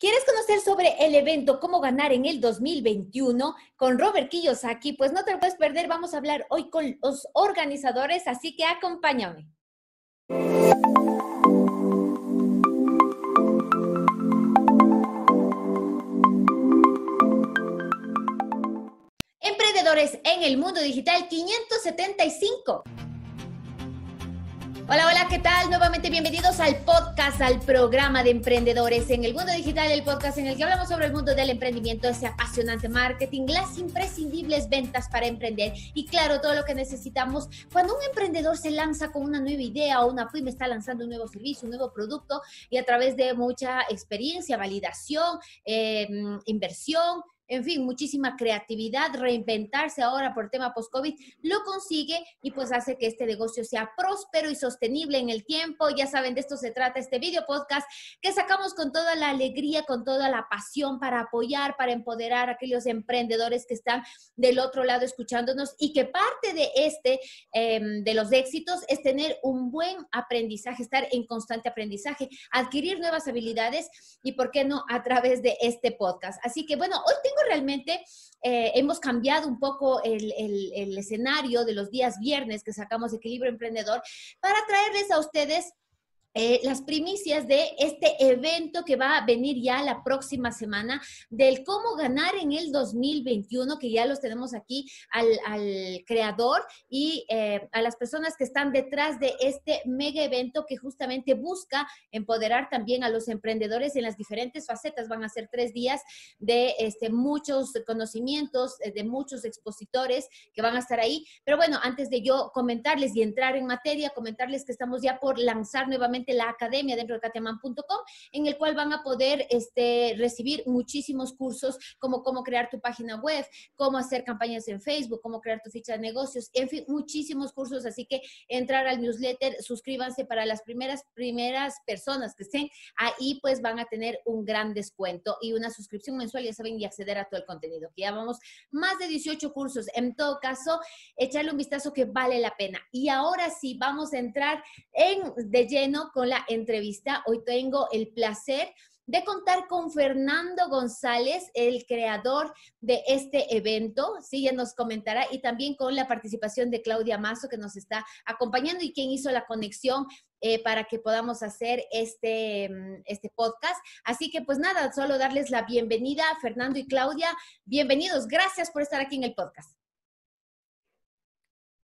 ¿Quieres conocer sobre el evento Cómo ganar en el 2021 con Robert aquí, Pues no te lo puedes perder, vamos a hablar hoy con los organizadores, así que acompáñame. Emprendedores en el mundo digital 575. Hola, hola, ¿qué tal? Nuevamente bienvenidos al podcast, al programa de emprendedores en el mundo digital, el podcast en el que hablamos sobre el mundo del emprendimiento, ese apasionante marketing, las imprescindibles ventas para emprender y claro, todo lo que necesitamos cuando un emprendedor se lanza con una nueva idea o una pyme está lanzando un nuevo servicio, un nuevo producto y a través de mucha experiencia, validación, eh, inversión, en fin, muchísima creatividad, reinventarse ahora por el tema post-COVID, lo consigue y pues hace que este negocio sea próspero y sostenible en el tiempo. Ya saben, de esto se trata este video podcast que sacamos con toda la alegría, con toda la pasión para apoyar, para empoderar a aquellos emprendedores que están del otro lado escuchándonos y que parte de este, em, de los éxitos, es tener un buen aprendizaje, estar en constante aprendizaje, adquirir nuevas habilidades y, ¿por qué no?, a través de este podcast. Así que, bueno, hoy tengo realmente eh, hemos cambiado un poco el, el escenario de los días viernes que sacamos Equilibrio Emprendedor para traerles a ustedes eh, las primicias de este evento que va a venir ya la próxima semana del cómo ganar en el 2021, que ya los tenemos aquí al, creador y eh, a las personas que están detrás de este mega evento que justamente busca empoderar también a los emprendedores en las diferentes facetas. Van a ser tres días de este, muchos conocimientos, eh, de muchos expositores que van a estar ahí. Pero bueno, antes de yo comentarles y entrar en materia, comentarles que estamos ya por lanzar nuevamente la academia dentro de cateman.com, en el cual van a poder este, recibir muchísimos cursos como cómo crear tu página web, cómo hacer campañas en Facebook, cómo crear tu ficha de negocios, en fin, muchísimos cursos. Así que entrar al newsletter, suscríbanse para las primeras, primeras personas que estén ahí, pues van a tener un gran descuento y una suscripción mensual, ya saben, y acceder a todo el contenido, que ya vamos más de 18 cursos. En todo caso, echarle un vistazo que vale la pena. Y ahora sí, vamos a entrar en de lleno con la entrevista. Hoy tengo el placer de contar con Fernando González, el creador de este evento. Sí, ya nos comentará y también con la participación de Claudia Mazo, que nos está acompañando y quien hizo la conexión eh, para que podamos hacer este, mm, este podcast. Así que pues nada, solo darles la bienvenida Fernando y Claudia. Bienvenidos, gracias por estar aquí en el podcast.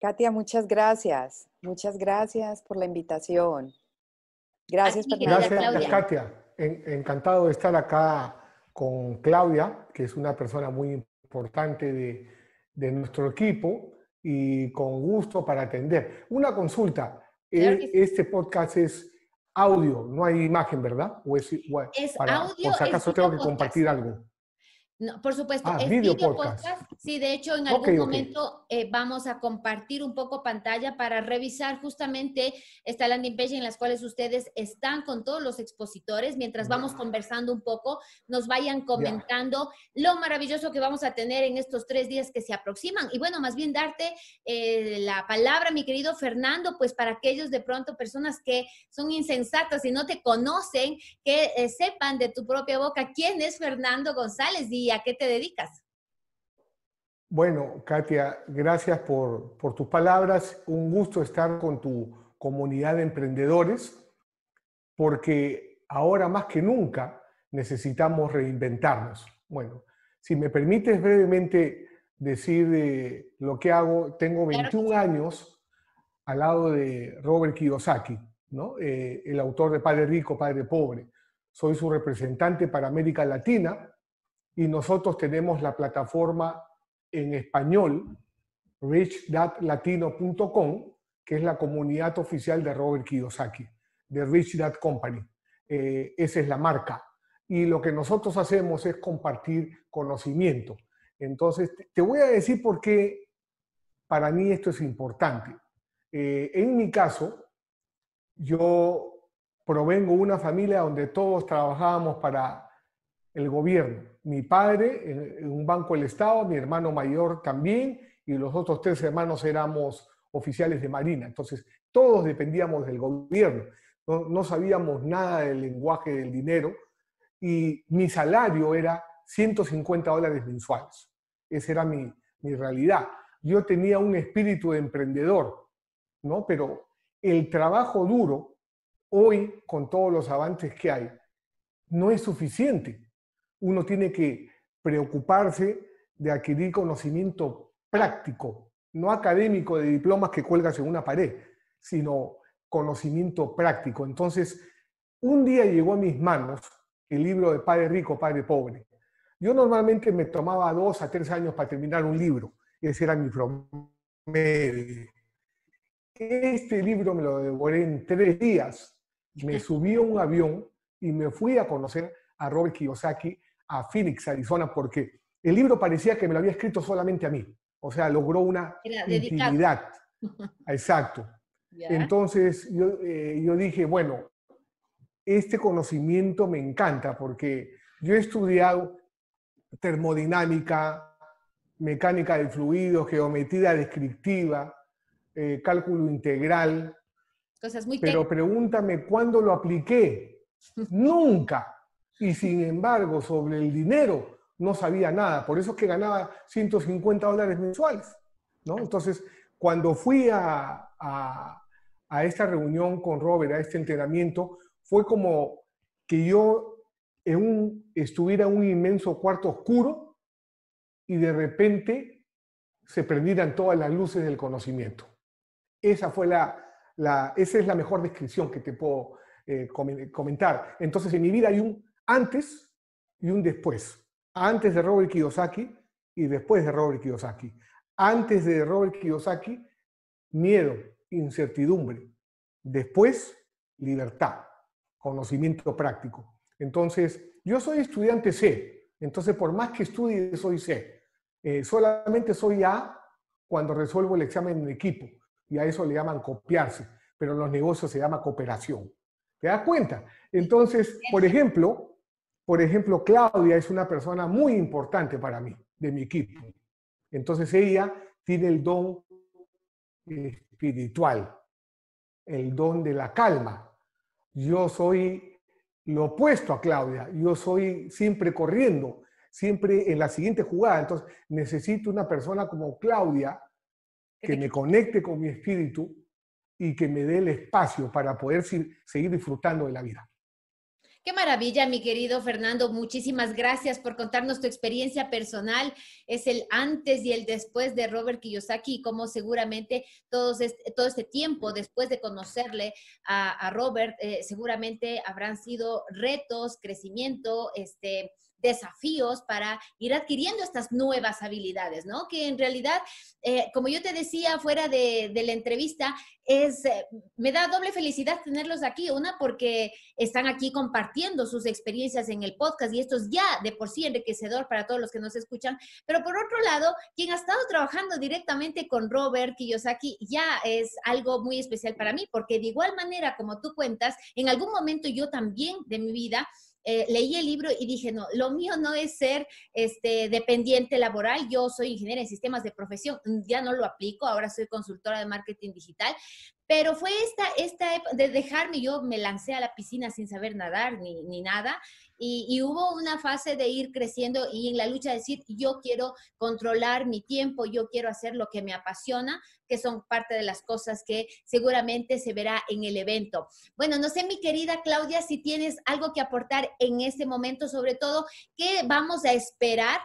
Katia, muchas gracias. Muchas gracias por la invitación. Gracias, Gracias, Katia. encantado de estar acá con Claudia, que es una persona muy importante de, nuestro equipo y con gusto para atender. Una consulta. Eh, este podcast es audio, no hay imagen, ¿verdad? O es, es audio. Por si acaso tengo que compartir algo por supuesto, ah, podcast. Sí, de hecho, en algún momento eh, vamos a compartir un poco pantalla para revisar justamente esta landing page en las cuales ustedes están con todos los expositores mientras vamos conversando un poco, nos vayan comentando lo maravilloso que vamos a tener en estos tres días que se aproximan. Y bueno, más bien darte eh, la palabra, mi querido Fernando, pues para aquellos de pronto personas que son insensatas y no te conocen, que eh, sepan de tu propia boca quién es Fernando González y a qué te dedicas. Bueno, Katia, gracias por, tus palabras. Un gusto estar con tu comunidad de emprendedores, porque ahora más que nunca necesitamos reinventarnos. Bueno, si me permites brevemente decir eh, lo que hago, tengo 21 años al lado de Robert Kiyosaki, eh, el autor de Padre Rico, Padre Pobre. Soy su representante para América Latina y nosotros tenemos la plataforma en español, richdatlatino.com, que es la comunidad oficial de Robert Kiyosaki, de Rich Dad Company. Eh, esa es la marca. Y lo que nosotros hacemos es compartir conocimiento. Entonces, te voy a decir por qué para mí esto es importante. Eh, en mi caso, yo provengo de una familia donde todos trabajábamos para el gobierno. Mi padre en, un banco del Estado, mi hermano mayor también, y los otros tres hermanos éramos oficiales de Marina. Entonces, todos dependíamos del gobierno. No, sabíamos nada del lenguaje del dinero y mi salario era 150 dólares mensuales. Esa era mi, mi realidad. Yo tenía un espíritu de emprendedor, ¿no? Pero el trabajo duro, hoy, con todos los avances que hay, no es suficiente uno tiene que preocuparse de adquirir conocimiento práctico, no académico de diplomas que cuelgas en una pared, sino conocimiento práctico. Entonces, un día llegó a mis manos el libro de Padre Rico, Padre Pobre. Yo normalmente me tomaba dos a tres años para terminar un libro, ese era mi promedio. Este libro me lo devoré en tres días. Me subí a un avión y me fui a conocer a Robert Kiyosaki a Phoenix, Arizona, porque el libro parecía que me lo había escrito solamente a mí. O sea, logró una intimidad. Exacto. Entonces eh, yo, dije, bueno, este conocimiento me encanta porque yo he estudiado termodinámica, mecánica de fluidos, geometría descriptiva, eh, cálculo integral. Cosas muy Pero pregúntame cuándo lo apliqué. Nunca y sin embargo sobre el dinero no sabía nada, por eso es que ganaba 150 dólares mensuales. ¿no? Entonces, cuando fui a, a, esta reunión con Robert, a este entrenamiento, fue como que yo en un, estuviera en un inmenso cuarto oscuro y de repente se prendieran todas las luces del conocimiento. Esa, fue la, la esa es la mejor descripción que te puedo eh, comentar. Entonces, en mi vida hay un antes y un después. Antes de Robert Kiyosaki y después de Robert Kiyosaki. Antes de Robert Kiyosaki, miedo, incertidumbre. Después, libertad, conocimiento práctico. Entonces, yo soy estudiante C, entonces por más que estudie, soy C. Eh, solamente soy A cuando resuelvo el examen en equipo, y a eso le llaman copiarse, pero en los negocios se llama cooperación. ¿Te das cuenta? Entonces, por ejemplo, por ejemplo, Claudia es una persona muy importante para mí, de mi equipo. Entonces ella tiene el don espiritual, el don de la calma. Yo soy lo opuesto a Claudia, yo soy siempre corriendo, siempre en la siguiente jugada. Entonces necesito una persona como Claudia que me conecte con mi espíritu y que me dé el espacio para poder seguir disfrutando de la vida. Qué maravilla, mi querido Fernando. Muchísimas gracias por contarnos tu experiencia personal. Es el antes y el después de Robert Kiyosaki y Como seguramente todos todo este tiempo después de conocerle a, Robert, eh, seguramente habrán sido retos, crecimiento, este, desafíos para ir adquiriendo estas nuevas habilidades, ¿no? Que en realidad, eh, como yo te decía fuera de, la entrevista, es, eh, me da doble felicidad tenerlos aquí. Una, porque están aquí compartiendo sus experiencias en el podcast y esto es ya de por sí enriquecedor para todos los que nos escuchan. Pero por otro lado, quien ha estado trabajando directamente con Robert Kiyosaki ya es algo muy especial para mí, porque de igual manera, como tú cuentas, en algún momento yo también de mi vida eh, leí el libro y dije, no, lo mío no es ser este, dependiente laboral, yo soy ingeniera en sistemas de profesión, mm, ya no lo aplico, ahora soy consultora de marketing digital, pero fue esta, esta de dejarme, yo me lancé a la piscina sin saber nadar ni, ni nada, y, hubo una fase de ir creciendo y en la lucha de decir, yo quiero controlar mi tiempo, yo quiero hacer lo que me apasiona, que son parte de las cosas que seguramente se verá en el evento. Bueno, no sé, mi querida Claudia, si tienes algo que aportar en este momento, sobre todo, ¿qué vamos a esperar?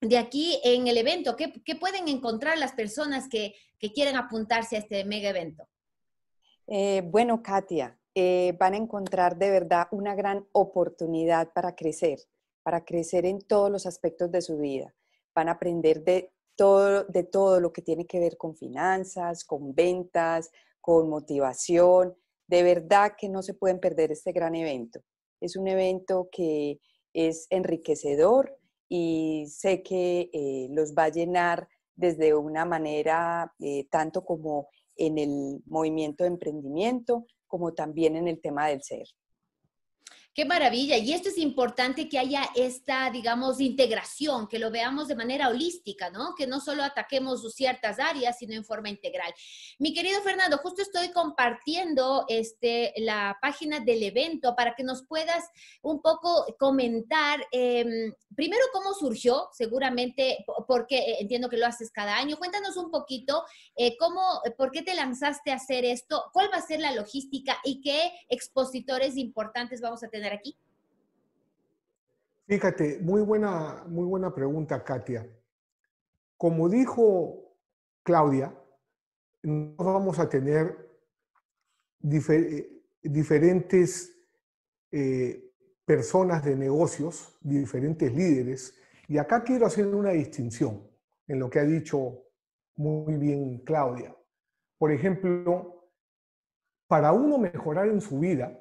De aquí en el evento, ¿qué, pueden encontrar las personas que, quieren apuntarse a este mega evento? Eh, bueno, Katia, eh, van a encontrar de verdad una gran oportunidad para crecer, para crecer en todos los aspectos de su vida. Van a aprender de todo, de todo lo que tiene que ver con finanzas, con ventas, con motivación. De verdad que no se pueden perder este gran evento. Es un evento que es enriquecedor y sé que eh, los va a llenar desde una manera eh, tanto como en el movimiento de emprendimiento, como también en el tema del ser. Qué maravilla. Y esto es importante que haya esta, digamos, integración, que lo veamos de manera holística, ¿no? Que no solo ataquemos ciertas áreas, sino en forma integral. Mi querido Fernando, justo estoy compartiendo este, la página del evento para que nos puedas un poco comentar, em, primero, cómo surgió, seguramente, porque eh, entiendo que lo haces cada año. Cuéntanos un poquito eh, cómo, por qué te lanzaste a hacer esto, cuál va a ser la logística y qué expositores importantes vamos a tener aquí? Fíjate, muy buena, muy buena pregunta, Katia. Como dijo Claudia, no vamos a tener diferentes eh, personas de negocios, diferentes líderes. Y acá quiero hacer una distinción en lo que ha dicho muy bien Claudia. Por ejemplo, para uno mejorar en su vida,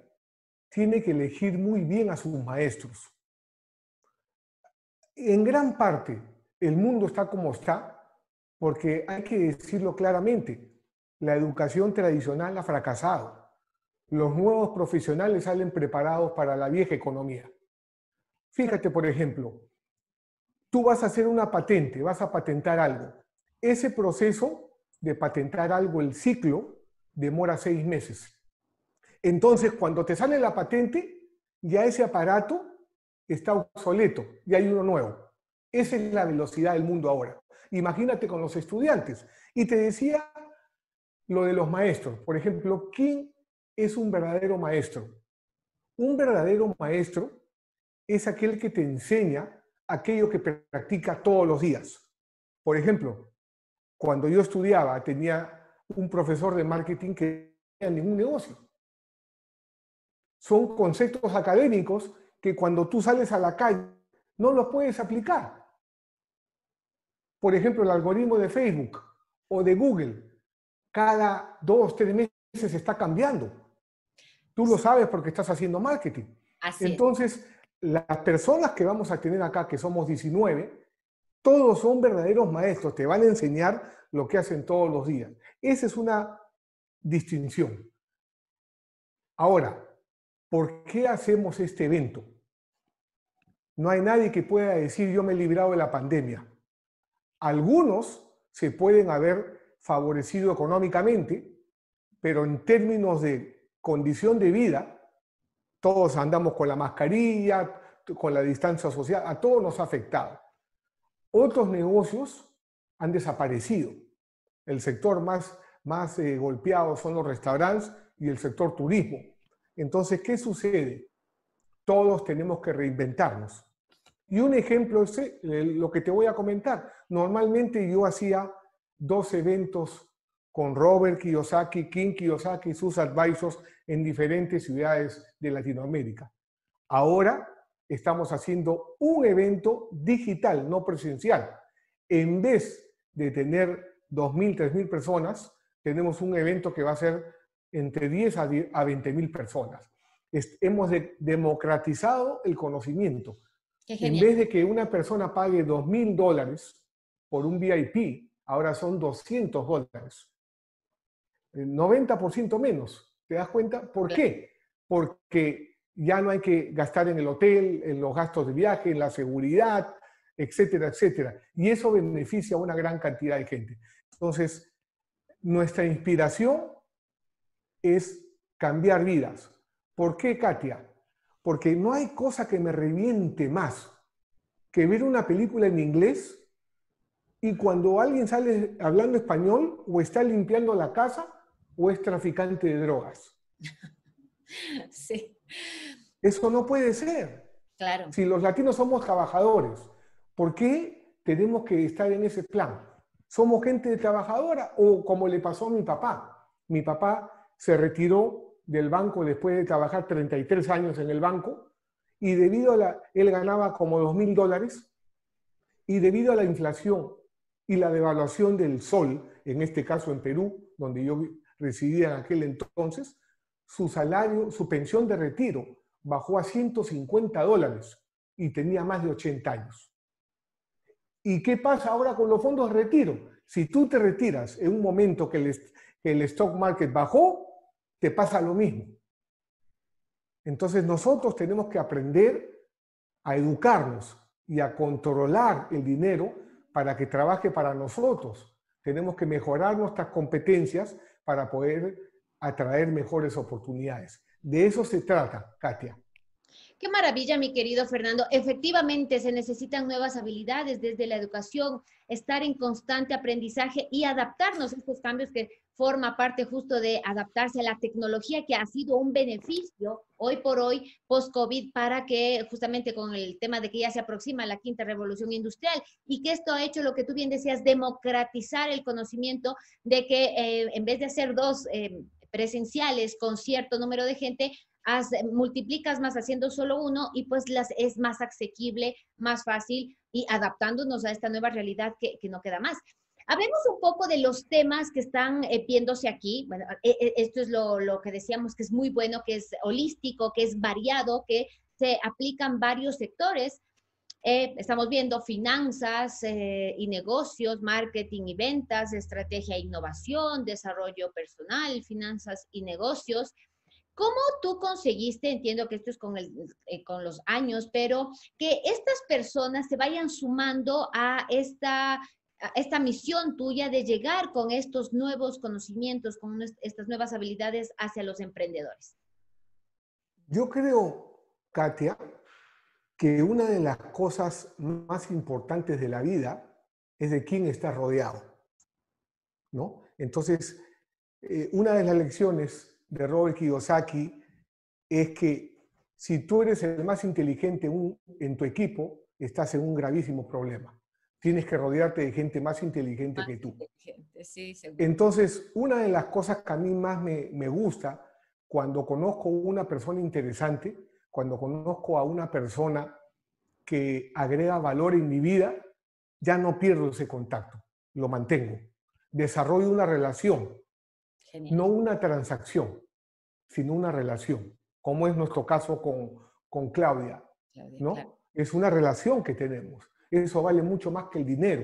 tiene que elegir muy bien a sus maestros. En gran parte, el mundo está como está, porque hay que decirlo claramente, la educación tradicional ha fracasado. Los nuevos profesionales salen preparados para la vieja economía. Fíjate, por ejemplo, tú vas a hacer una patente, vas a patentar algo. Ese proceso de patentar algo, el ciclo, demora seis meses. Entonces, cuando te sale la patente, ya ese aparato está obsoleto, y hay uno nuevo. Esa es la velocidad del mundo ahora. Imagínate con los estudiantes. Y te decía lo de los maestros. Por ejemplo, ¿quién es un verdadero maestro? Un verdadero maestro es aquel que te enseña aquello que practica todos los días. Por ejemplo, cuando yo estudiaba tenía un profesor de marketing que no tenía ningún negocio son conceptos académicos que cuando tú sales a la calle no los puedes aplicar. Por ejemplo, el algoritmo de Facebook o de Google, cada dos, tres meses está cambiando. Tú lo sabes porque estás haciendo marketing. Entonces, las personas que vamos a tener acá, que somos 19, todos son verdaderos maestros, te van a enseñar lo que hacen todos los días. Esa es una distinción. Ahora, ¿por qué hacemos este evento? No hay nadie que pueda decir yo me he librado de la pandemia. Algunos se pueden haber favorecido económicamente, pero en términos de condición de vida, todos andamos con la mascarilla, con la distancia social, a todos nos ha afectado. Otros negocios han desaparecido. El sector más, eh, golpeado son los restaurantes y el sector turismo. Entonces, ¿qué sucede? Todos tenemos que reinventarnos. Y un ejemplo es eh, lo que te voy a comentar. Normalmente yo hacía dos eventos con Robert Kiyosaki, Kim Kiyosaki y sus advisors en diferentes ciudades de Latinoamérica. Ahora estamos haciendo un evento digital, no presencial. En vez de tener 2.000, 3.000 personas, tenemos un evento que va a ser entre 10 a, 10, 20 mil personas. hemos democratizado el conocimiento. En vez de que una persona pague 2 mil dólares por un VIP, ahora son 200 dólares. 90% eh, menos. ¿Te das cuenta? ¿Por qué? Porque ya no hay que gastar en el hotel, en los gastos de viaje, en la seguridad, etcétera, etcétera. Y eso beneficia a una gran cantidad de gente. Entonces, nuestra inspiración es cambiar vidas. ¿Por qué, Katia? Porque no hay cosa que me reviente más que ver una película en inglés y cuando alguien sale hablando español o está limpiando la casa o es traficante de drogas. Sí. Eso no puede ser. Claro. Si los latinos somos trabajadores, ¿por qué tenemos que estar en ese plan? ¿Somos gente trabajadora o como le pasó a mi papá? Mi papá se retiró del banco después de trabajar 33 años en el banco y debido a la, él ganaba como 2 mil dólares y debido a la inflación y la devaluación del sol, en este caso en Perú, donde yo residía en aquel entonces, su salario, su pensión de retiro bajó a 150 dólares y tenía más de 80 años. ¿Y qué pasa ahora con los fondos de retiro? Si tú te retiras en un momento que el stock market bajó, te pasa lo mismo. Entonces nosotros tenemos que aprender a educarnos y a controlar el dinero para que trabaje para nosotros. Tenemos que mejorar nuestras competencias para poder atraer mejores oportunidades. De eso se trata, Katia. Qué maravilla, mi querido Fernando. Efectivamente, se necesitan nuevas habilidades desde la educación, estar en constante aprendizaje y adaptarnos a estos cambios que forma parte justo de adaptarse a la tecnología que ha sido un beneficio hoy por hoy post-COVID para que justamente con el tema de que ya se aproxima la quinta revolución industrial y que esto ha hecho lo que tú bien decías, democratizar el conocimiento de que eh, en vez de hacer dos... Eh, presenciales con cierto número de gente, multiplicas más haciendo solo uno y pues las, es más asequible, más fácil y adaptándonos a esta nueva realidad que, que no queda más. Hablemos un poco de los temas que están eh, viéndose aquí. Bueno, eh, eh, esto es lo, que decíamos que es muy bueno, que es holístico, que es variado, que se aplican varios sectores. estamos viendo finanzas y negocios, marketing y ventas, estrategia e innovación, desarrollo personal, finanzas y negocios. ¿Cómo tú conseguiste, entiendo que esto es con, con los años, pero que estas personas se vayan sumando a esta esta misión tuya de llegar con estos nuevos conocimientos, con estas nuevas habilidades hacia los emprendedores? Yo creo, Katia, que una de las cosas más importantes de la vida es de quién está rodeado, ¿no? Entonces, eh, una de las lecciones de Robert Kiyosaki es que si tú eres el más inteligente en tu equipo, estás en un gravísimo problema tienes que rodearte de gente más inteligente que tú. Entonces, una de las cosas que a mí más me, gusta cuando conozco una persona interesante, cuando conozco a una persona que agrega valor en mi vida, ya no pierdo ese contacto, lo mantengo. Desarrollo una relación, no una transacción, sino una relación, como es nuestro caso con, Claudia, ¿no? Es una relación que tenemos eso vale mucho más que el dinero.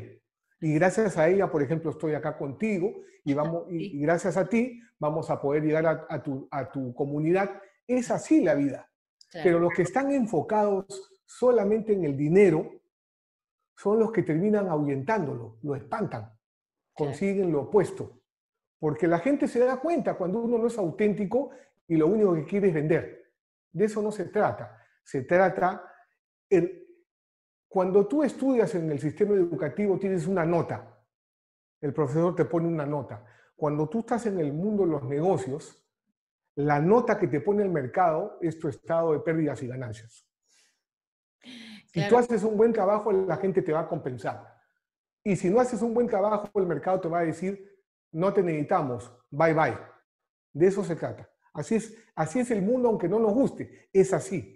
Y gracias a ella, por ejemplo, estoy acá contigo y, vamos, y, gracias a ti vamos a poder llegar a, tu, comunidad. Es así la vida. Pero los que están enfocados solamente en el dinero son los que terminan ahuyentándolo, lo espantan, consiguen lo opuesto. Porque la gente se da cuenta cuando uno no es auténtico y lo único que quiere es vender. De eso no se trata. Se trata cuando tú estudias en el sistema educativo tienes una nota. El profesor te pone una nota. Cuando tú estás en el mundo de los negocios, la nota que te pone el mercado es tu estado de pérdidas y ganancias. Si tú haces un buen trabajo, la gente te va a compensar. Y si no haces un buen trabajo, el mercado te va a decir, no te necesitamos, bye bye. De eso se trata. Así es, así es el mundo, aunque no nos guste, es así.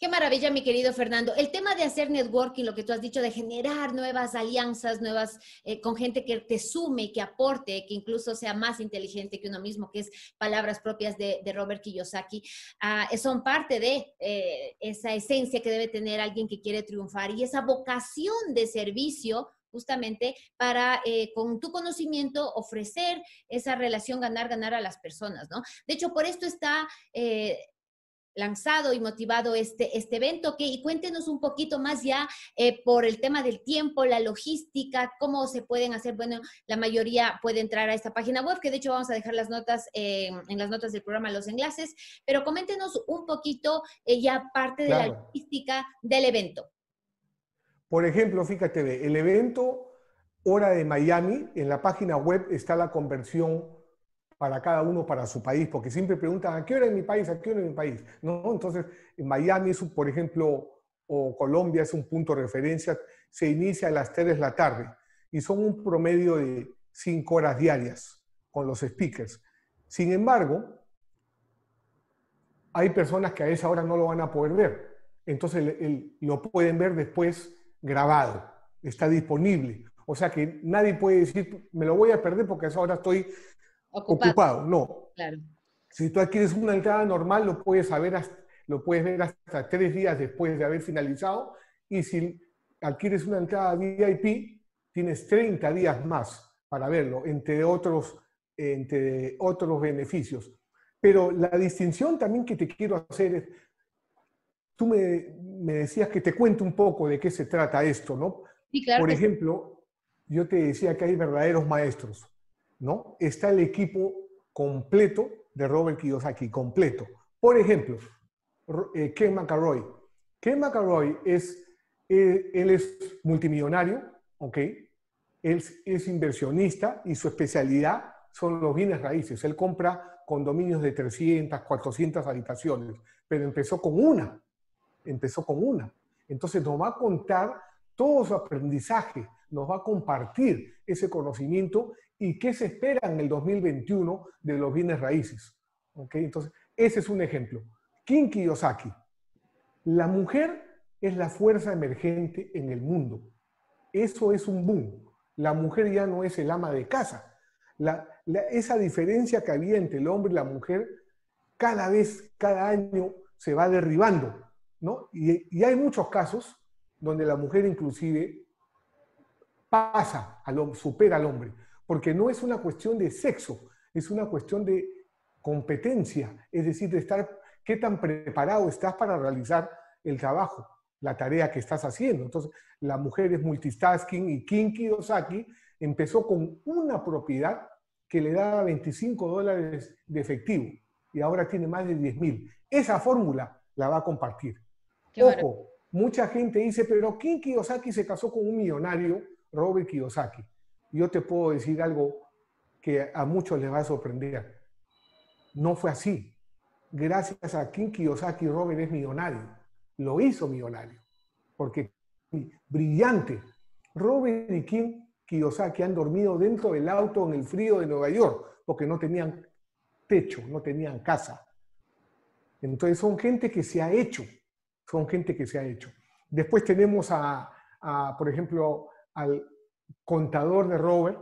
Qué maravilla, mi querido Fernando. El tema de hacer networking, lo que tú has dicho, de generar nuevas alianzas, nuevas eh, con gente que te sume, que aporte, que incluso sea más inteligente que uno mismo, que es palabras propias de, Robert Kiyosaki, ah, son parte de eh, esa esencia que debe tener alguien que quiere triunfar y esa vocación de servicio justamente para eh, con tu conocimiento ofrecer esa relación ganar-ganar a las personas, ¿no? De hecho, por esto está lanzado y motivado este, este evento. Que, y cuéntenos un poquito más ya eh, por el tema del tiempo, la logística, cómo se pueden hacer. Bueno, la mayoría puede entrar a esta página web, que de hecho vamos a dejar las notas eh, en las notas del programa, los enlaces, pero coméntenos un poquito eh, ya parte de la logística del evento. Por ejemplo, fíjate, el evento Hora de Miami, en la página web está la conversión para cada uno, para su país, porque siempre preguntan, ¿a qué hora en mi país? ¿A qué hora en mi país? ¿No? Entonces, en Miami por ejemplo, o Colombia es un punto de referencia, se inicia a las 3 de la tarde y son un promedio de 5 horas diarias con los speakers. Sin embargo, hay personas que a esa hora no lo van a poder ver. Entonces lo pueden ver después grabado, está disponible. O sea que nadie puede decir, me lo voy a perder porque a esa hora estoy ocupado. no. Claro. Si tú adquieres una entrada normal, lo puedes, saber lo puedes ver hasta tres días después de haber finalizado. Y si adquieres una entrada VIP, tienes 30 días más para verlo, entre otros, entre otros beneficios. Pero la distinción también que te quiero hacer es, tú me, decías que te cuente un poco de qué se trata esto, ¿no? Por ejemplo, yo te decía que hay verdaderos maestros. ¿no? Está el equipo completo de Robert Kiyosaki, completo. Por ejemplo, eh, Ken McElroy. Ken McElroy, es, eh, él, es multimillonario, ¿ok? Él es inversionista y su especialidad son los bienes raíces. Él compra condominios de 300, 400 habitaciones, pero empezó con una, empezó con una. Entonces nos va a contar todo su aprendizaje, nos va a compartir ese conocimiento y qué se espera en el 2021 de los bienes raíces. Entonces, ese es un ejemplo. Kim Yosaki. La mujer es la fuerza emergente en el mundo. Eso es un boom. La mujer ya no es el ama de casa. esa diferencia que había entre el hombre y la mujer cada vez, cada año se va derribando. ¿no? Y, hay muchos casos donde la mujer inclusive pasa, al, supera al hombre porque no es una cuestión de sexo, es una cuestión de competencia, es decir, de estar, qué tan preparado estás para realizar el trabajo, la tarea que estás haciendo. Entonces, la mujer es multitasking y Kim Kiyosaki empezó con una propiedad que le daba 25 dólares de efectivo y ahora tiene más de 10 mil. Esa fórmula la va a compartir. Ojo, mucha gente dice, pero Kim Kiyosaki se casó con un millonario, Robert Kiyosaki yo te puedo decir algo que a muchos les va a sorprender. No fue así. Gracias a Kim Kiyosaki, Robert es millonario. Lo hizo millonario. Porque brillante. Robin y Kim Kiyosaki han dormido dentro del auto en el frío de Nueva York porque no tenían techo, no tenían casa. Entonces son gente que se ha hecho. Son gente que se ha hecho. Después tenemos a, a por ejemplo, al contador de Robert,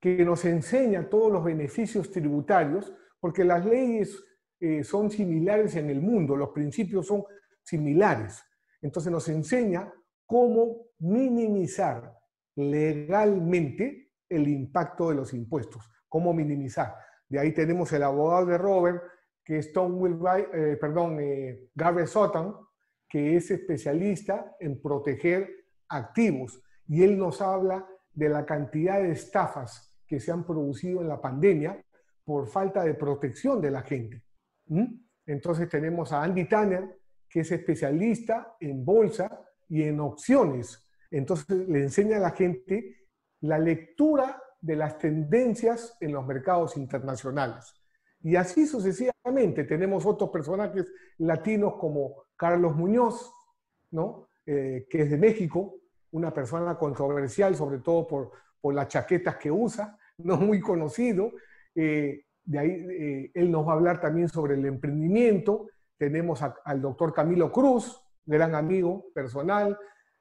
que nos enseña todos los beneficios tributarios, porque las leyes eh, son similares en el mundo, los principios son similares. Entonces nos enseña cómo minimizar legalmente el impacto de los impuestos, cómo minimizar. De ahí tenemos el abogado de Robert, que es Tom Wilby, eh, perdón, eh, Sutton, que es especialista en proteger activos y él nos habla de la cantidad de estafas que se han producido en la pandemia por falta de protección de la gente. Entonces tenemos a Andy Tanner, que es especialista en bolsa y en opciones. Entonces le enseña a la gente la lectura de las tendencias en los mercados internacionales. Y así sucesivamente. Tenemos otros personajes latinos como Carlos Muñoz, ¿no? Eh, que es de México, una persona controversial, sobre todo por, las chaquetas que usa, no muy conocido. Eh, de ahí eh, él nos va a hablar también sobre el emprendimiento. Tenemos al doctor Camilo Cruz, gran amigo personal.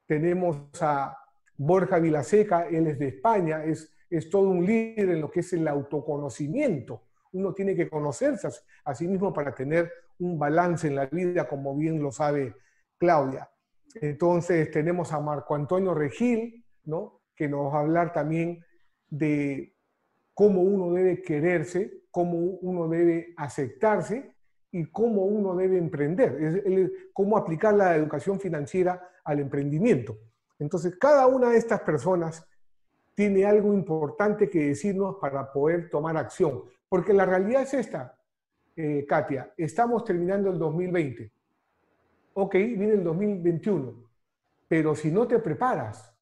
Tenemos a Borja Vilaseca, él es de España, es, es todo un líder en lo que es el autoconocimiento. Uno tiene que conocerse a sí mismo para tener un balance en la vida, como bien lo sabe Claudia. Entonces tenemos a Marco Antonio Regil, ¿no? que nos va a hablar también de cómo uno debe quererse, cómo uno debe aceptarse y cómo uno debe emprender, es cómo aplicar la educación financiera al emprendimiento. Entonces, cada una de estas personas tiene algo importante que decirnos para poder tomar acción, porque la realidad es esta, eh, Katia, estamos terminando el 2020 ok, viene el 2021, pero si no te preparas,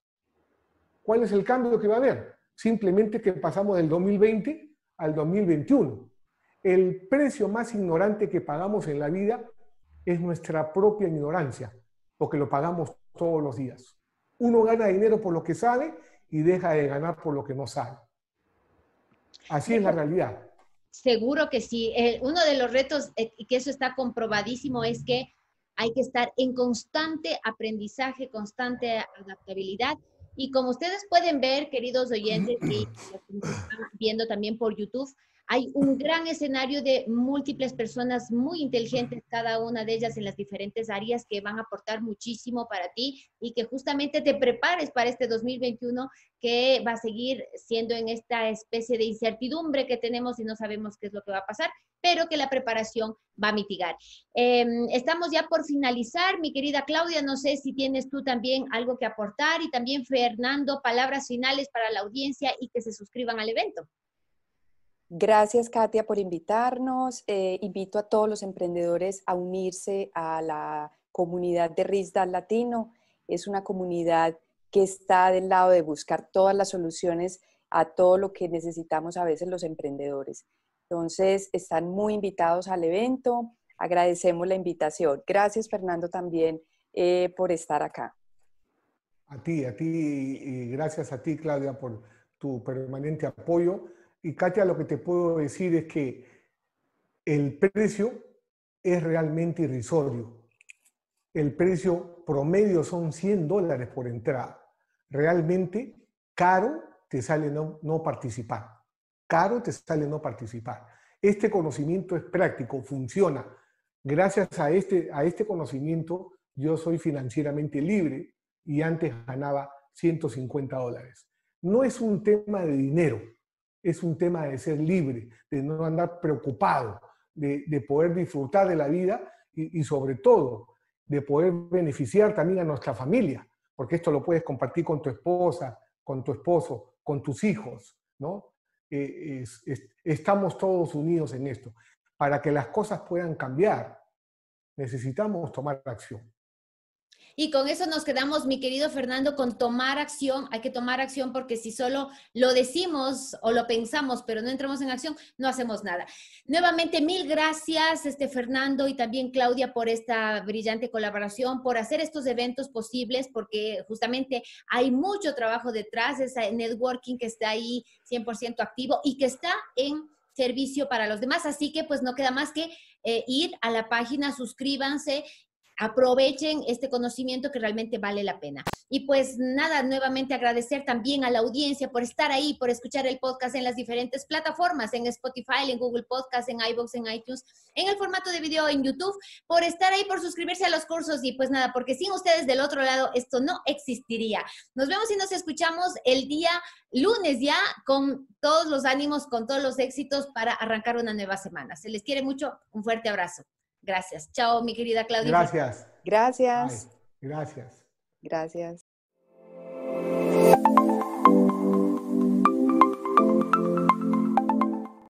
¿cuál es el cambio que va a haber? Simplemente que pasamos del 2020 al 2021. El precio más ignorante que pagamos en la vida es nuestra propia ignorancia, porque lo pagamos todos los días. Uno gana dinero por lo que sabe y deja de ganar por lo que no sabe. Así es la realidad. Seguro que sí. Eh, uno de los retos, eh, que eso está comprobadísimo, es que hay que estar en constante aprendizaje, constante adaptabilidad. Y como ustedes pueden ver, queridos oyentes que están viendo también por YouTube, hay un gran escenario de múltiples personas muy inteligentes, cada una de ellas en las diferentes áreas que van a aportar muchísimo para ti y que justamente te prepares para este 2021 que va a seguir siendo en esta especie de incertidumbre que tenemos y no sabemos qué es lo que va a pasar, pero que la preparación va a mitigar. Em, estamos ya por finalizar, mi querida Claudia, no sé si tienes tú también algo que aportar y también Fernando, palabras finales para la audiencia y que se suscriban al evento. Gracias, Katia, por invitarnos. Eh, invito a todos los emprendedores a unirse a la comunidad de RISDAL Latino. Es una comunidad que está del lado de buscar todas las soluciones a todo lo que necesitamos a veces los emprendedores. Entonces, están muy invitados al evento. Agradecemos la invitación. Gracias, Fernando, también eh, por estar acá. A ti, a ti, y gracias a ti, Claudia, por tu permanente apoyo. Y Katia, lo que te puedo decir es que el precio es realmente irrisorio. El precio promedio son 100 dólares por entrada. Realmente caro te sale no, no participar. Caro te sale no participar. Este conocimiento es práctico, funciona. Gracias a este, a este conocimiento yo soy financieramente libre y antes ganaba 150 dólares. No es un tema de dinero, es un tema de ser libre, de no andar preocupado, de, poder disfrutar de la vida y, sobre todo de poder beneficiar también a nuestra familia, porque esto lo puedes compartir con tu esposa, con tu esposo, con tus hijos, ¿no? Eh, estamos todos unidos en esto. Para que las cosas puedan cambiar, necesitamos tomar acción. Y con eso nos quedamos, mi querido Fernando, con tomar acción. Hay que tomar acción porque si solo lo decimos o lo pensamos, pero no entramos en acción, no hacemos nada. Nuevamente, mil gracias, este Fernando y también Claudia, por esta brillante colaboración, por hacer estos eventos posibles, porque justamente hay mucho trabajo detrás, de ese networking que está ahí 100% activo y que está en servicio para los demás. Así que pues no queda más que eh, ir a la página, suscríbanse aprovechen este conocimiento que realmente vale la pena. Y pues nada, nuevamente agradecer también a la audiencia por estar ahí, por escuchar el podcast en las diferentes plataformas, en Spotify, en Google Podcast, en iBox, en iTunes, en el formato de video en YouTube, por estar ahí, por suscribirse a los cursos y pues nada, porque sin ustedes del otro lado esto no existiría. Nos vemos y nos escuchamos el día lunes ya con todos los ánimos, con todos los éxitos para arrancar una nueva semana. Se les quiere mucho, un fuerte abrazo. Gracias. Chao, mi querida Claudia. Gracias. Gracias. gracias. Gracias.